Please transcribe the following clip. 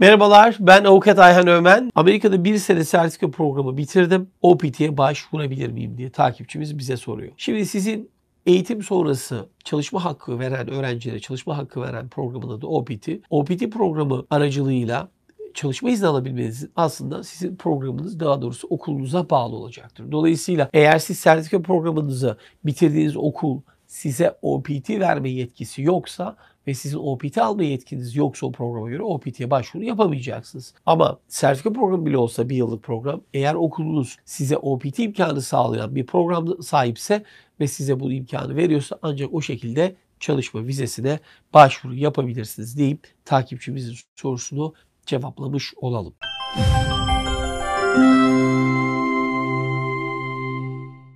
Merhabalar ben avukat Ayhan Ömen. Amerika'da bir sene sertifika programı bitirdim. OPT'ye başvurabilir miyim diye takipçimiz bize soruyor. Şimdi sizin eğitim sonrası çalışma hakkı veren öğrencilere çalışma hakkı veren programın adı OPT. OPT programı aracılığıyla çalışma izni alabilmeniz aslında sizin programınız daha doğrusu okulunuza bağlı olacaktır. Dolayısıyla eğer siz sertifika programınızı bitirdiğiniz okul size OPT verme yetkisi yoksa ve sizin OPT alma yetkiniz yoksa o programa göre OPT'ye başvuru yapamayacaksınız. Ama sertifika programı bile olsa bir yıllık program eğer okulunuz size OPT imkanı sağlayan bir program sahipse ve size bu imkanı veriyorsa ancak o şekilde çalışma vizesine başvuru yapabilirsiniz deyip takipçimizin sorusunu cevaplamış olalım. Müzik